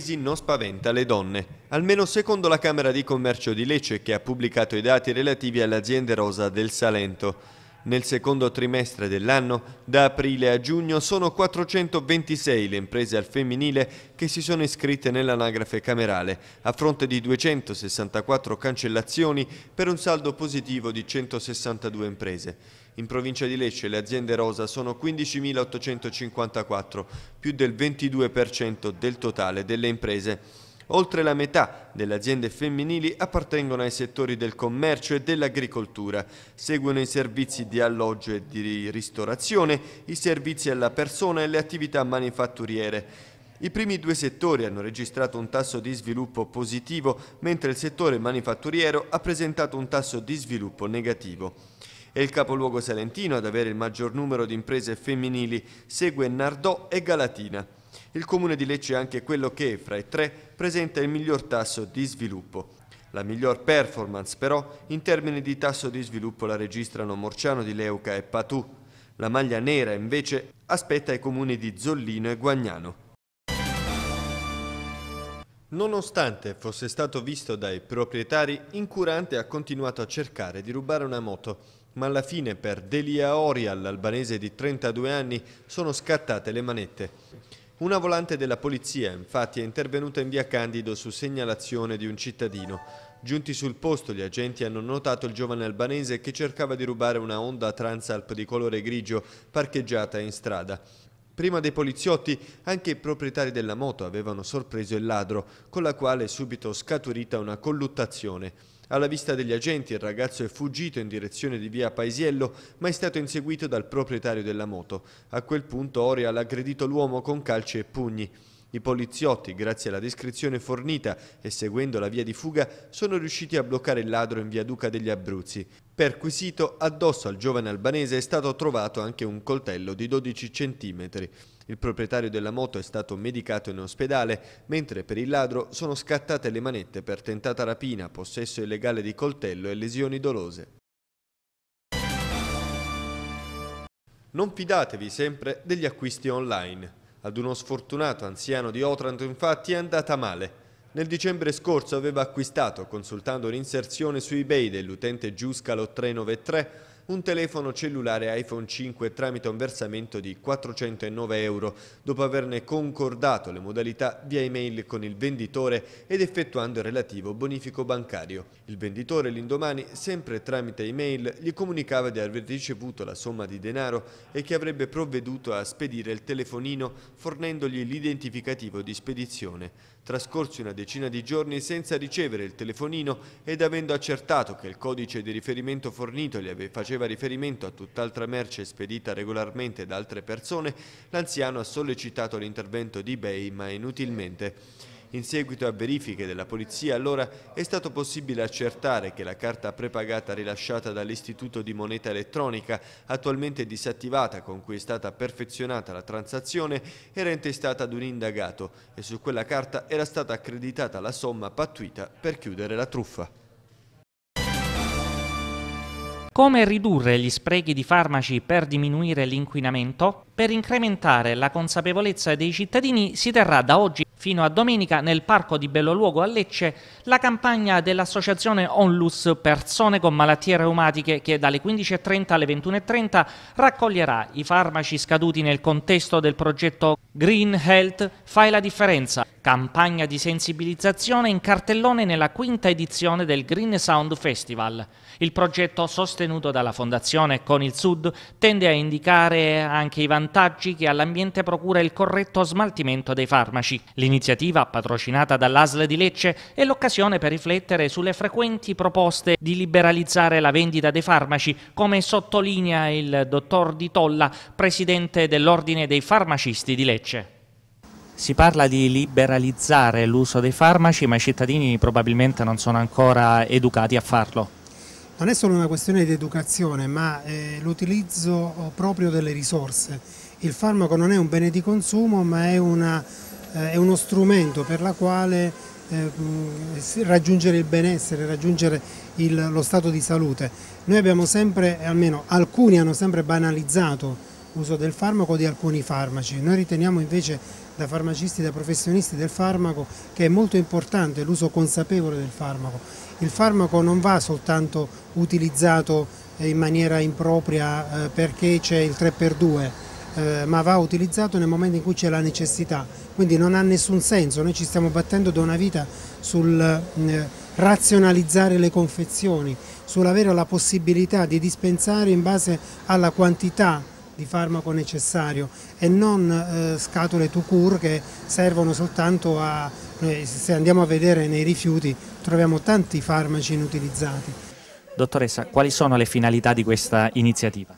crisi non spaventa le donne, almeno secondo la Camera di Commercio di Lecce che ha pubblicato i dati relativi alle aziende rosa del Salento. Nel secondo trimestre dell'anno, da aprile a giugno, sono 426 le imprese al femminile che si sono iscritte nell'anagrafe camerale, a fronte di 264 cancellazioni per un saldo positivo di 162 imprese. In provincia di Lecce le aziende rosa sono 15.854, più del 22% del totale delle imprese. Oltre la metà delle aziende femminili appartengono ai settori del commercio e dell'agricoltura. Seguono i servizi di alloggio e di ristorazione, i servizi alla persona e le attività manifatturiere. I primi due settori hanno registrato un tasso di sviluppo positivo, mentre il settore manifatturiero ha presentato un tasso di sviluppo negativo. È il capoluogo salentino ad avere il maggior numero di imprese femminili, segue Nardò e Galatina. Il comune di Lecce è anche quello che, fra i tre, presenta il miglior tasso di sviluppo. La miglior performance però in termini di tasso di sviluppo la registrano Morciano di Leuca e Patù. La maglia nera invece aspetta i comuni di Zollino e Guagnano. Nonostante fosse stato visto dai proprietari, Incurante ha continuato a cercare di rubare una moto ma alla fine per Delia Orial, albanese di 32 anni, sono scattate le manette. Una volante della polizia infatti è intervenuta in via Candido su segnalazione di un cittadino. Giunti sul posto gli agenti hanno notato il giovane albanese che cercava di rubare una Honda Transalp di colore grigio parcheggiata in strada. Prima dei poliziotti anche i proprietari della moto avevano sorpreso il ladro, con la quale è subito scaturita una colluttazione. Alla vista degli agenti il ragazzo è fuggito in direzione di via Paisiello ma è stato inseguito dal proprietario della moto. A quel punto Orial ha aggredito l'uomo con calci e pugni. I poliziotti, grazie alla descrizione fornita e seguendo la via di fuga, sono riusciti a bloccare il ladro in via Duca degli Abruzzi. Perquisito, addosso al giovane albanese è stato trovato anche un coltello di 12 centimetri. Il proprietario della moto è stato medicato in ospedale, mentre per il ladro sono scattate le manette per tentata rapina, possesso illegale di coltello e lesioni dolose. Non fidatevi sempre degli acquisti online. Ad uno sfortunato anziano di Otranto infatti è andata male. Nel dicembre scorso aveva acquistato, consultando un'inserzione su eBay dell'utente Giuscalo 393, un telefono cellulare iPhone 5 tramite un versamento di 409 euro, dopo averne concordato le modalità via email con il venditore ed effettuando il relativo bonifico bancario. Il venditore l'indomani, sempre tramite email, gli comunicava di aver ricevuto la somma di denaro e che avrebbe provveduto a spedire il telefonino fornendogli l'identificativo di spedizione. Trascorsi una decina di giorni senza ricevere il telefonino ed avendo accertato che il codice di riferimento fornito gli aveva faceva faceva riferimento a tutt'altra merce spedita regolarmente da altre persone, l'anziano ha sollecitato l'intervento di eBay ma inutilmente. In seguito a verifiche della polizia, allora, è stato possibile accertare che la carta prepagata rilasciata dall'Istituto di Moneta Elettronica, attualmente disattivata con cui è stata perfezionata la transazione, era intestata ad un indagato e su quella carta era stata accreditata la somma pattuita per chiudere la truffa. Come ridurre gli sprechi di farmaci per diminuire l'inquinamento? Per incrementare la consapevolezza dei cittadini si terrà da oggi fino a domenica nel parco di Belloluogo a Lecce la campagna dell'associazione Onlus Persone con malattie reumatiche che dalle 15.30 alle 21.30 raccoglierà i farmaci scaduti nel contesto del progetto Green Health Fai la differenza, campagna di sensibilizzazione in cartellone nella quinta edizione del Green Sound Festival. Il progetto sostenuto dalla Fondazione con il Sud tende a indicare anche i vantaggi vantaggi che all'ambiente procura il corretto smaltimento dei farmaci. L'iniziativa, patrocinata dall'ASL di Lecce, è l'occasione per riflettere sulle frequenti proposte di liberalizzare la vendita dei farmaci, come sottolinea il dottor Di Tolla, presidente dell'Ordine dei farmacisti di Lecce. Si parla di liberalizzare l'uso dei farmaci, ma i cittadini probabilmente non sono ancora educati a farlo non è solo una questione di educazione, ma eh, l'utilizzo oh, proprio delle risorse. Il farmaco non è un bene di consumo, ma è, una, eh, è uno strumento per la quale eh, mm, raggiungere il benessere, raggiungere il, lo stato di salute. Noi abbiamo sempre, almeno alcuni hanno sempre banalizzato l'uso del farmaco di alcuni farmaci. Noi riteniamo invece da farmacisti, da professionisti del farmaco, che è molto importante l'uso consapevole del farmaco. Il farmaco non va soltanto utilizzato eh, in maniera impropria eh, perché c'è il 3x2, eh, ma va utilizzato nel momento in cui c'è la necessità, quindi non ha nessun senso, noi ci stiamo battendo da una vita sul mm, razionalizzare le confezioni, sull'avere la possibilità di dispensare in base alla quantità di farmaco necessario e non eh, scatole to cure che servono soltanto a, se andiamo a vedere nei rifiuti troviamo tanti farmaci inutilizzati. Dottoressa, quali sono le finalità di questa iniziativa?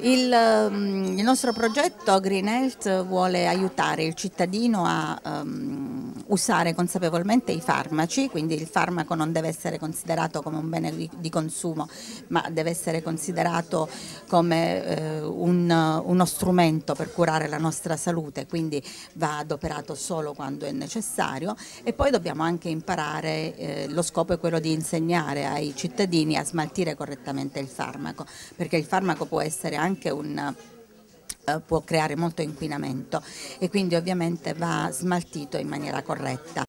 Il, ehm, il nostro progetto Green Health vuole aiutare il cittadino a um, usare consapevolmente i farmaci, quindi il farmaco non deve essere considerato come un bene di, consumo, ma deve essere considerato come eh, un, uno strumento per curare la nostra salute, quindi va adoperato solo quando è necessario e poi dobbiamo anche imparare, eh, lo scopo è quello di insegnare ai cittadini a smaltire correttamente il farmaco, perché il farmaco può essere anche un eh, può creare molto inquinamento e quindi ovviamente va smaltito in maniera corretta.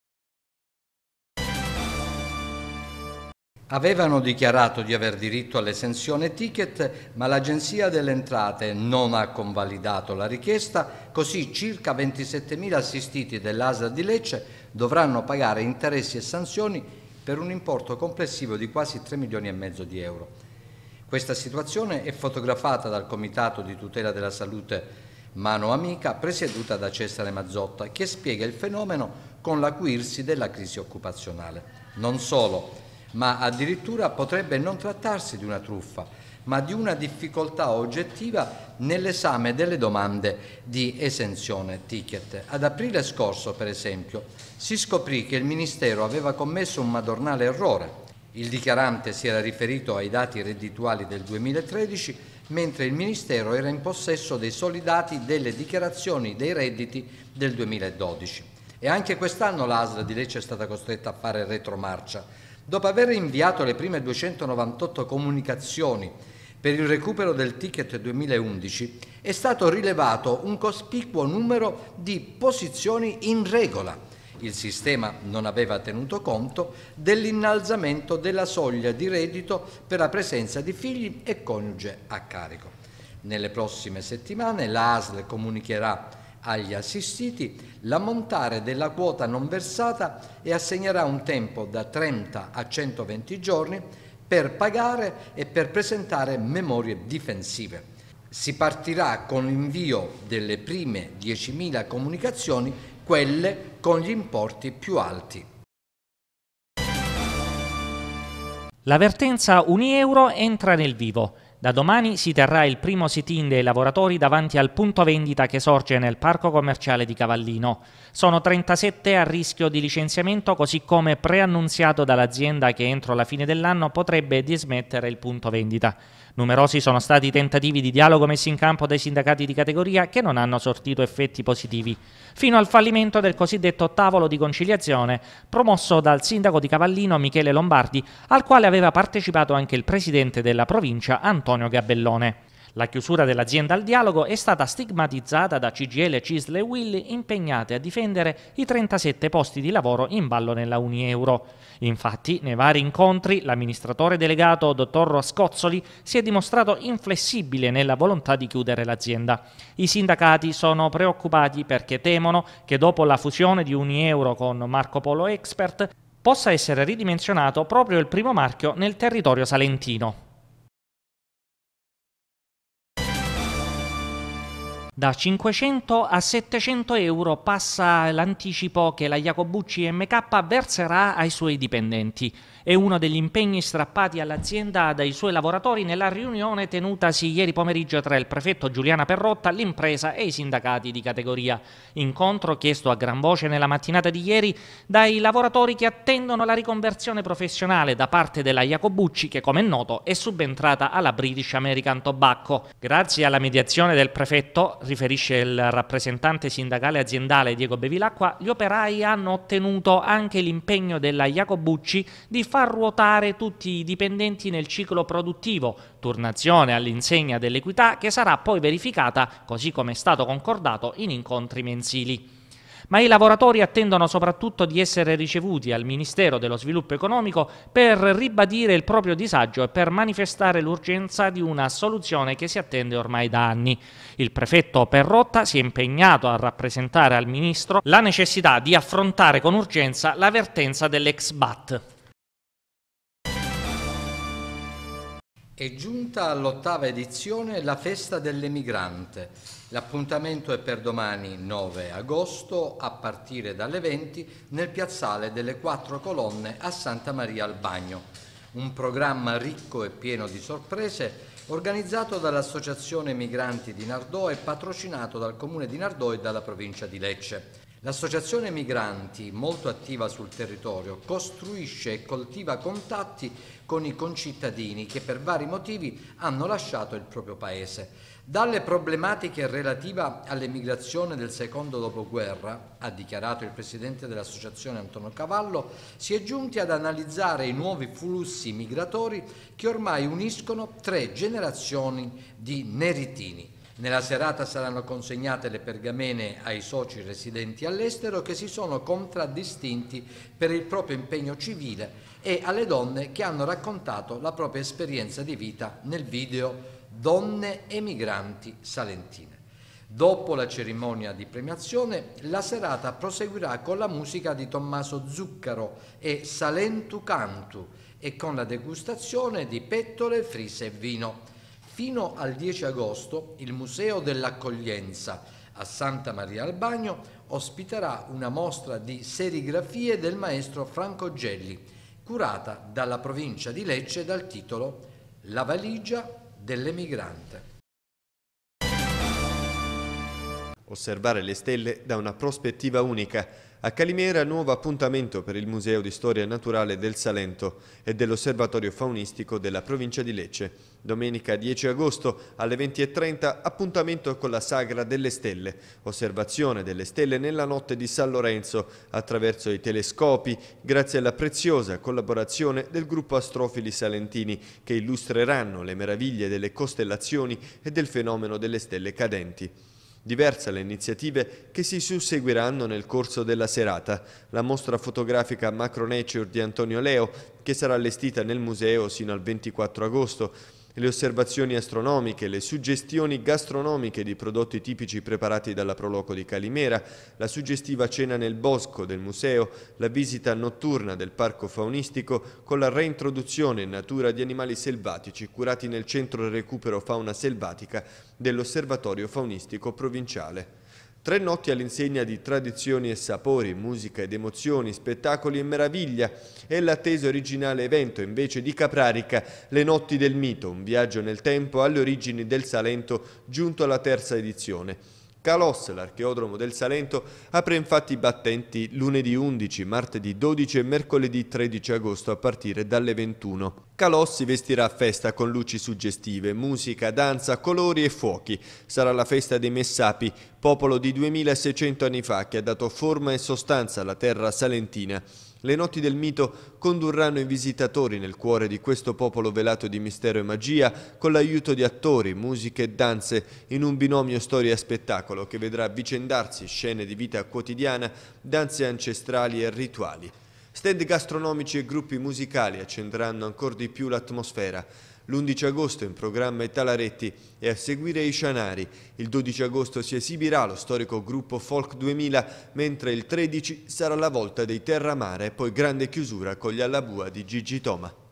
Avevano dichiarato di aver diritto all'esenzione ticket, ma l'Agenzia delle Entrate non ha convalidato la richiesta, così circa 27.000 assistiti dell'ASA di Lecce dovranno pagare interessi e sanzioni per un importo complessivo di quasi 3 milioni e mezzo di euro. Questa situazione è fotografata dal Comitato di tutela della salute Mano Amica, presieduta da Cesare Mazzotta, che spiega il fenomeno con l'acuirsi della crisi occupazionale. Non solo, ma addirittura potrebbe non trattarsi di una truffa, ma di una difficoltà oggettiva nell'esame delle domande di esenzione ticket. Ad aprile scorso, per esempio, si scoprì che il Ministero aveva commesso un madornale errore il dichiarante si era riferito ai dati reddituali del 2013, mentre il Ministero era in possesso dei soli dati delle dichiarazioni dei redditi del 2012. E anche quest'anno l'ASL di Lecce è stata costretta a fare retromarcia. Dopo aver inviato le prime 298 comunicazioni per il recupero del ticket 2011 è stato rilevato un cospicuo numero di posizioni in regola il sistema non aveva tenuto conto dell'innalzamento della soglia di reddito per la presenza di figli e coniuge a carico. Nelle prossime settimane l'ASL comunicherà agli assistiti l'ammontare della quota non versata e assegnerà un tempo da 30 a 120 giorni per pagare e per presentare memorie difensive. Si partirà con l'invio delle prime 10.000 comunicazioni quelle con gli importi più alti. L'avvertenza 1 euro entra nel vivo. Da domani si terrà il primo sit-in dei lavoratori davanti al punto vendita che sorge nel parco commerciale di Cavallino. Sono 37 a rischio di licenziamento, così come preannunziato dall'azienda che entro la fine dell'anno potrebbe dismettere il punto vendita. Numerosi sono stati i tentativi di dialogo messi in campo dai sindacati di categoria che non hanno sortito effetti positivi, fino al fallimento del cosiddetto tavolo di conciliazione promosso dal sindaco di Cavallino Michele Lombardi, al quale aveva partecipato anche il presidente della provincia Antonio Gabellone. La chiusura dell'azienda al dialogo è stata stigmatizzata da CGL, Cisle e Willy impegnate a difendere i 37 posti di lavoro in ballo nella Unieuro. Infatti, nei vari incontri, l'amministratore delegato, dottor Roscozzoli, si è dimostrato inflessibile nella volontà di chiudere l'azienda. I sindacati sono preoccupati perché temono che dopo la fusione di Unieuro con Marco Polo Expert possa essere ridimensionato proprio il primo marchio nel territorio salentino. Da 500 a 700 euro passa l'anticipo che la Jacobucci MK verserà ai suoi dipendenti è uno degli impegni strappati all'azienda dai suoi lavoratori nella riunione tenutasi ieri pomeriggio tra il prefetto Giuliana Perrotta, l'impresa e i sindacati di categoria. Incontro chiesto a gran voce nella mattinata di ieri dai lavoratori che attendono la riconversione professionale da parte della Jacobucci che come è noto è subentrata alla British American Tobacco. Grazie alla mediazione del prefetto, riferisce il rappresentante sindacale aziendale Diego Bevilacqua, gli operai hanno ottenuto anche l'impegno della Jacobucci di far ruotare tutti i dipendenti nel ciclo produttivo, turnazione all'insegna dell'equità che sarà poi verificata, così come è stato concordato, in incontri mensili ma i lavoratori attendono soprattutto di essere ricevuti al Ministero dello Sviluppo Economico per ribadire il proprio disagio e per manifestare l'urgenza di una soluzione che si attende ormai da anni. Il prefetto Perrotta si è impegnato a rappresentare al Ministro la necessità di affrontare con urgenza l'avvertenza dell'ex BAT, È giunta all'ottava edizione la Festa dell'Emigrante. L'appuntamento è per domani 9 agosto a partire dalle 20 nel piazzale delle Quattro Colonne a Santa Maria al Bagno. Un programma ricco e pieno di sorprese organizzato dall'Associazione Migranti di Nardò e patrocinato dal Comune di Nardò e dalla provincia di Lecce. L'associazione Migranti, molto attiva sul territorio, costruisce e coltiva contatti con i concittadini che per vari motivi hanno lasciato il proprio paese. Dalle problematiche relative all'emigrazione del secondo dopoguerra, ha dichiarato il presidente dell'associazione Antonio Cavallo, si è giunti ad analizzare i nuovi flussi migratori che ormai uniscono tre generazioni di neritini. Nella serata saranno consegnate le pergamene ai soci residenti all'estero che si sono contraddistinti per il proprio impegno civile e alle donne che hanno raccontato la propria esperienza di vita nel video Donne emigranti salentine. Dopo la cerimonia di premiazione, la serata proseguirà con la musica di Tommaso Zuccaro e Salentu Cantu e con la degustazione di pettole, frise e vino. Fino al 10 agosto il Museo dell'Accoglienza a Santa Maria al Bagno ospiterà una mostra di serigrafie del maestro Franco Gelli, curata dalla provincia di Lecce dal titolo La valigia dell'emigrante. Osservare le stelle da una prospettiva unica a Calimera nuovo appuntamento per il Museo di Storia Naturale del Salento e dell'Osservatorio Faunistico della provincia di Lecce. Domenica 10 agosto alle 20.30 appuntamento con la Sagra delle Stelle, osservazione delle stelle nella notte di San Lorenzo attraverso i telescopi grazie alla preziosa collaborazione del gruppo Astrofili Salentini che illustreranno le meraviglie delle costellazioni e del fenomeno delle stelle cadenti. Diverse le iniziative che si susseguiranno nel corso della serata. La mostra fotografica Macro Nature di Antonio Leo, che sarà allestita nel museo sino al 24 agosto, le osservazioni astronomiche, le suggestioni gastronomiche di prodotti tipici preparati dalla Proloco di Calimera, la suggestiva cena nel bosco del museo, la visita notturna del parco faunistico con la reintroduzione in natura di animali selvatici curati nel centro recupero fauna selvatica dell'osservatorio faunistico provinciale. Tre notti all'insegna di tradizioni e sapori, musica ed emozioni, spettacoli e meraviglia è l'atteso originale evento invece di Caprarica, Le notti del mito, un viaggio nel tempo alle origini del Salento giunto alla terza edizione. Calos, l'archeodromo del Salento, apre infatti i battenti lunedì 11, martedì 12 e mercoledì 13 agosto a partire dalle 21. Calos si vestirà a festa con luci suggestive, musica, danza, colori e fuochi. Sarà la festa dei Messapi, popolo di 2600 anni fa che ha dato forma e sostanza alla terra salentina. Le notti del mito condurranno i visitatori nel cuore di questo popolo velato di mistero e magia con l'aiuto di attori, musiche e danze in un binomio storia-spettacolo che vedrà avvicendarsi scene di vita quotidiana, danze ancestrali e rituali. Stand gastronomici e gruppi musicali accenderanno ancora di più l'atmosfera. L'11 agosto in programma i Talaretti e a seguire i Scianari. Il 12 agosto si esibirà lo storico gruppo Folk 2000, mentre il 13 sarà la volta dei Terramare e poi grande chiusura con gli Allabua di Gigi Toma.